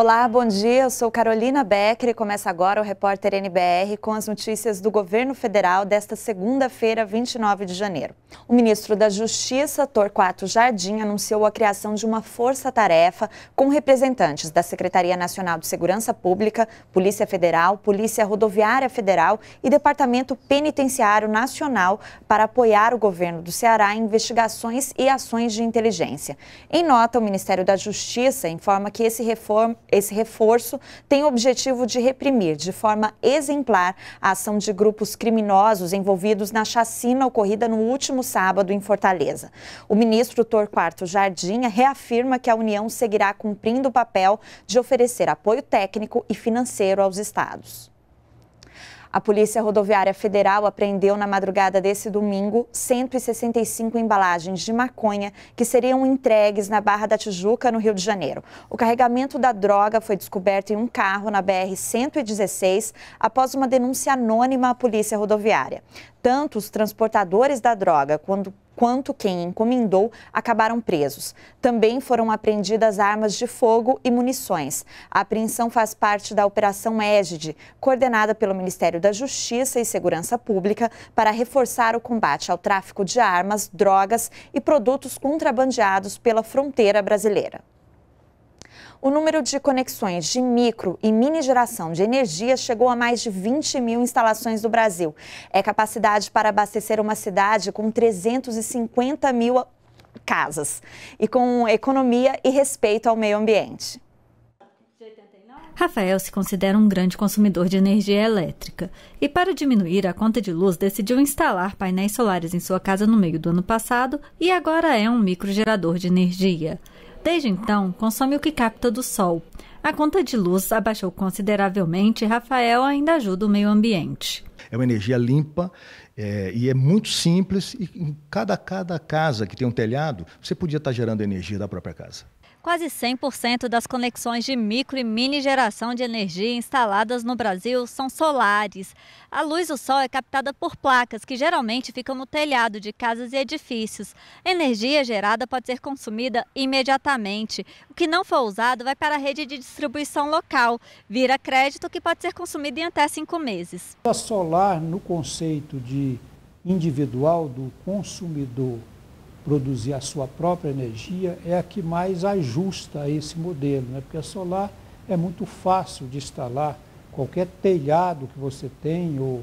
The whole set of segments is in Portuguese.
Olá, bom dia. Eu sou Carolina Becker e começa agora o Repórter NBR com as notícias do governo federal desta segunda-feira, 29 de janeiro. O ministro da Justiça, Torquato Jardim, anunciou a criação de uma força-tarefa com representantes da Secretaria Nacional de Segurança Pública, Polícia Federal, Polícia Rodoviária Federal e Departamento Penitenciário Nacional para apoiar o governo do Ceará em investigações e ações de inteligência. Em nota, o Ministério da Justiça informa que esse reforma esse reforço tem o objetivo de reprimir de forma exemplar a ação de grupos criminosos envolvidos na chacina ocorrida no último sábado em Fortaleza. O ministro Torquato Jardim reafirma que a União seguirá cumprindo o papel de oferecer apoio técnico e financeiro aos estados. A Polícia Rodoviária Federal apreendeu na madrugada desse domingo 165 embalagens de maconha que seriam entregues na Barra da Tijuca, no Rio de Janeiro. O carregamento da droga foi descoberto em um carro na BR-116 após uma denúncia anônima à Polícia Rodoviária. Tanto os transportadores da droga quanto quanto quem encomendou acabaram presos. Também foram apreendidas armas de fogo e munições. A apreensão faz parte da Operação Égide, coordenada pelo Ministério da Justiça e Segurança Pública para reforçar o combate ao tráfico de armas, drogas e produtos contrabandeados pela fronteira brasileira o número de conexões de micro e mini geração de energia chegou a mais de 20 mil instalações do Brasil. É capacidade para abastecer uma cidade com 350 mil casas e com economia e respeito ao meio ambiente. Rafael se considera um grande consumidor de energia elétrica e, para diminuir a conta de luz, decidiu instalar painéis solares em sua casa no meio do ano passado e agora é um microgerador de energia. Desde então, consome o que capta do sol. A conta de luz abaixou consideravelmente e Rafael ainda ajuda o meio ambiente. É uma energia limpa é, e é muito simples, e em cada, cada casa que tem um telhado, você podia estar tá gerando energia da própria casa. Quase 100% das conexões de micro e mini geração de energia instaladas no Brasil são solares. A luz do sol é captada por placas que geralmente ficam no telhado de casas e edifícios. A energia gerada pode ser consumida imediatamente. O que não for usado vai para a rede de distribuição local, vira crédito que pode ser consumido em até cinco meses. A solar, no conceito de individual do consumidor produzir a sua própria energia é a que mais ajusta a esse modelo, né? porque a solar é muito fácil de instalar qualquer telhado que você tem ou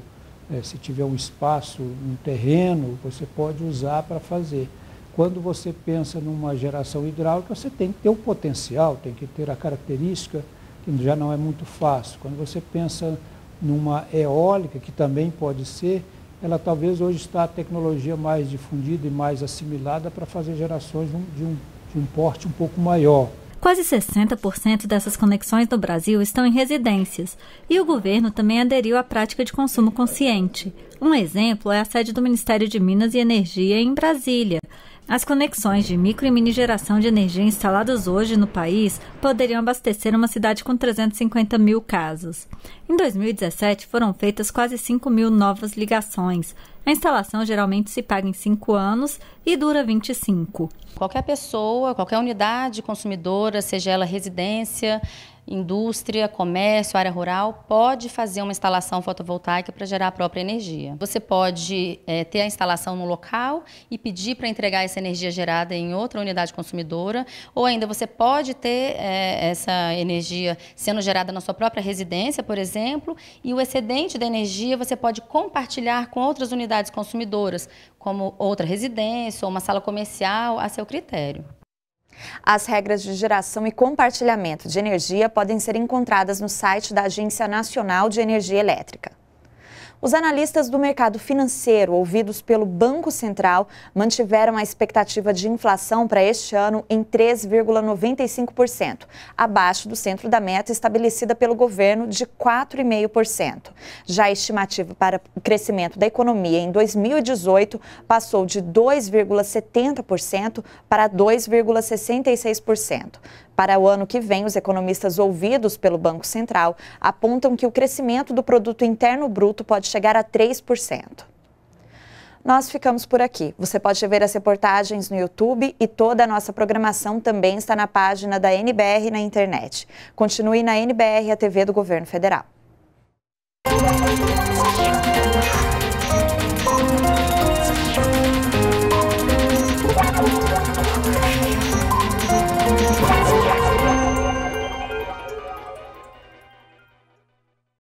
é, se tiver um espaço, um terreno, você pode usar para fazer. Quando você pensa numa geração hidráulica, você tem que ter o potencial, tem que ter a característica, que já não é muito fácil. Quando você pensa numa eólica, que também pode ser, ela talvez hoje está a tecnologia mais difundida e mais assimilada para fazer gerações de um, de um porte um pouco maior. Quase 60% dessas conexões no Brasil estão em residências, e o governo também aderiu à prática de consumo consciente. Um exemplo é a sede do Ministério de Minas e Energia em Brasília. As conexões de micro e mini geração de energia instaladas hoje no país poderiam abastecer uma cidade com 350 mil casas. Em 2017, foram feitas quase 5 mil novas ligações. A instalação geralmente se paga em 5 anos e dura 25. Qualquer pessoa, qualquer unidade consumidora, seja ela residência, indústria, comércio, área rural, pode fazer uma instalação fotovoltaica para gerar a própria energia. Você pode é, ter a instalação no local e pedir para entregar essa energia gerada em outra unidade consumidora, ou ainda você pode ter é, essa energia sendo gerada na sua própria residência, por exemplo, e o excedente da energia você pode compartilhar com outras unidades consumidoras, como outra residência ou uma sala comercial, a seu critério. As regras de geração e compartilhamento de energia podem ser encontradas no site da Agência Nacional de Energia Elétrica. Os analistas do mercado financeiro, ouvidos pelo Banco Central, mantiveram a expectativa de inflação para este ano em 3,95%, abaixo do centro da meta estabelecida pelo governo de 4,5%. Já a estimativa para o crescimento da economia em 2018 passou de 2,70% para 2,66%. Para o ano que vem, os economistas ouvidos pelo Banco Central apontam que o crescimento do produto interno bruto pode chegar a 3%. Nós ficamos por aqui. Você pode ver as reportagens no YouTube e toda a nossa programação também está na página da NBR na internet. Continue na NBR, a TV do Governo Federal.